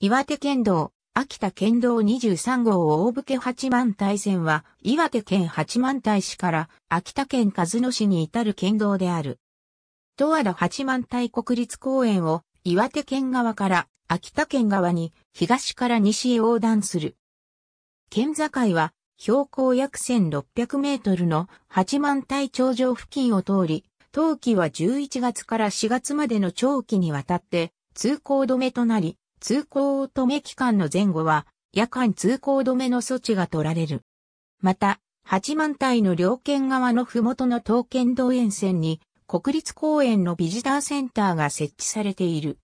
岩手県道、秋田県道23号大武家八幡大線は、岩手県八幡大市から秋田県和野市に至る県道である。十和田八幡大国立公園を岩手県側から秋田県側に東から西へ横断する。県境は標高約1600メートルの八幡大頂上付近を通り、冬季は11月から4月までの長期にわたって通行止めとなり、通行止め期間の前後は、夜間通行止めの措置が取られる。また、八万台の両県側の麓の東県道沿線に、国立公園のビジターセンターが設置されている。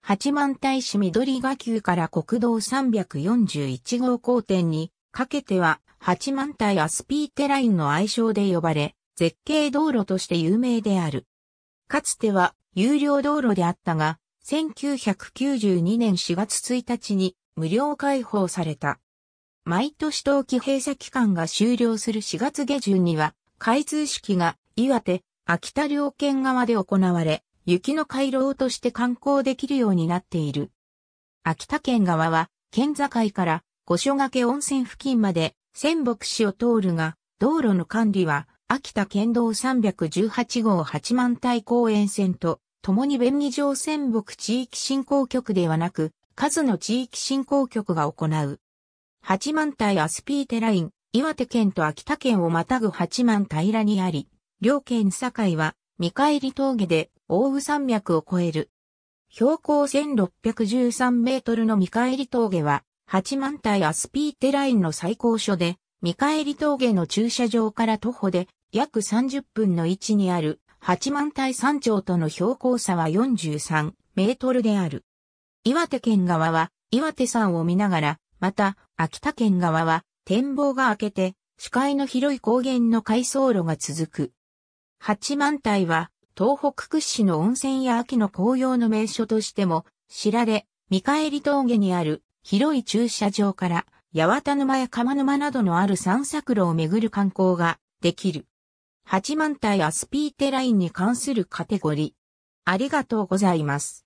八幡平市緑ヶ丘から国道341号交点にかけては八幡平アスピーテラインの愛称で呼ばれ、絶景道路として有名である。かつては有料道路であったが、1992年4月1日に無料開放された。毎年冬季閉鎖期間が終了する4月下旬には、開通式が岩手、秋田両県側で行われ、雪の回廊として観光できるようになっている。秋田県側は、県境から五所掛温泉付近まで仙北市を通るが、道路の管理は、秋田県道318号八幡平公園線と共に便宜上戦北地域振興局ではなく、数の地域振興局が行う。八幡平アスピーテライン、岩手県と秋田県をまたぐ八幡平にあり、両県境は、見返り峠で、大宇山脈を越える。標高1613メートルの見返り峠は、八幡平アスピーテラインの最高所で、見返り峠の駐車場から徒歩で約30分の位置にある八幡平山頂との標高差は43メートルである。岩手県側は岩手山を見ながら、また秋田県側は展望が明けて視界の広い高原の回送路が続く。八幡平は東北屈指の温泉や秋の紅葉の名所としても知られ、見返り峠にある広い駐車場から八幡沼や釜沼などのある散策路を巡る観光ができる。八幡体アスピーテラインに関するカテゴリー。ありがとうございます。